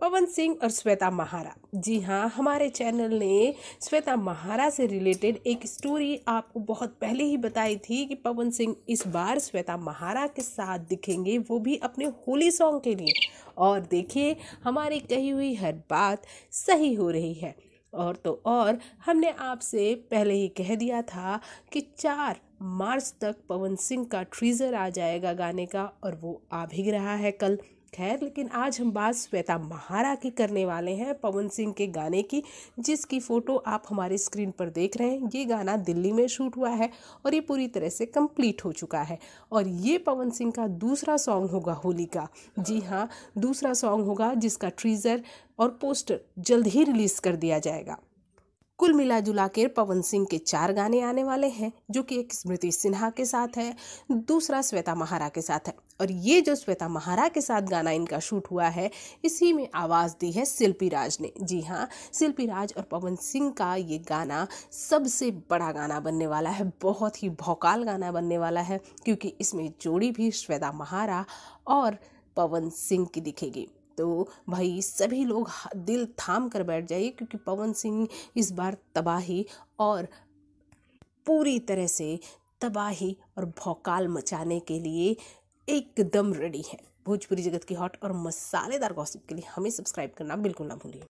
पवन सिंह और श्वेता महारा जी हाँ हमारे चैनल ने श्वेता महारा से रिलेटेड एक स्टोरी आपको बहुत पहले ही बताई थी कि पवन सिंह इस बार श्वेता महारा के साथ दिखेंगे वो भी अपने होली सॉन्ग के लिए और देखिए हमारी कही हुई हर बात सही हो रही है और तो और हमने आपसे पहले ही कह दिया था कि चार मार्च तक पवन सिंह का ट्रीज़र आ जाएगा गाने का और वो आ भीग रहा है कल खैर लेकिन आज हम बात श्वेता महारा की करने वाले हैं पवन सिंह के गाने की जिसकी फ़ोटो आप हमारे स्क्रीन पर देख रहे हैं ये गाना दिल्ली में शूट हुआ है और ये पूरी तरह से कंप्लीट हो चुका है और ये पवन सिंह का दूसरा सॉन्ग होगा होली का जी हाँ दूसरा सॉन्ग होगा जिसका ट्रीज़र और पोस्टर जल्द ही रिलीज़ कर दिया जाएगा कुल मिला जुला के पवन सिंह के चार गाने आने वाले हैं जो कि एक स्मृति सिन्हा के साथ है दूसरा श्वेता महारा के साथ है और ये जो श्वेता महारा के साथ गाना इनका शूट हुआ है इसी में आवाज़ दी है शिल्पी राज ने जी हाँ शिल्पी राज और पवन सिंह का ये गाना सबसे बड़ा गाना बनने वाला है बहुत ही भौकाल गाना बनने वाला है क्योंकि इसमें जोड़ी भी श्वेता महारा और पवन सिंह की दिखेगी तो भाई सभी लोग दिल थाम कर बैठ जाइए क्योंकि पवन सिंह इस बार तबाही और पूरी तरह से तबाही और भौकाल मचाने के लिए एकदम रेडी है भोजपुरी जगत की हॉट और मसालेदार गॉसिप के लिए हमें सब्सक्राइब करना बिल्कुल ना भूलिए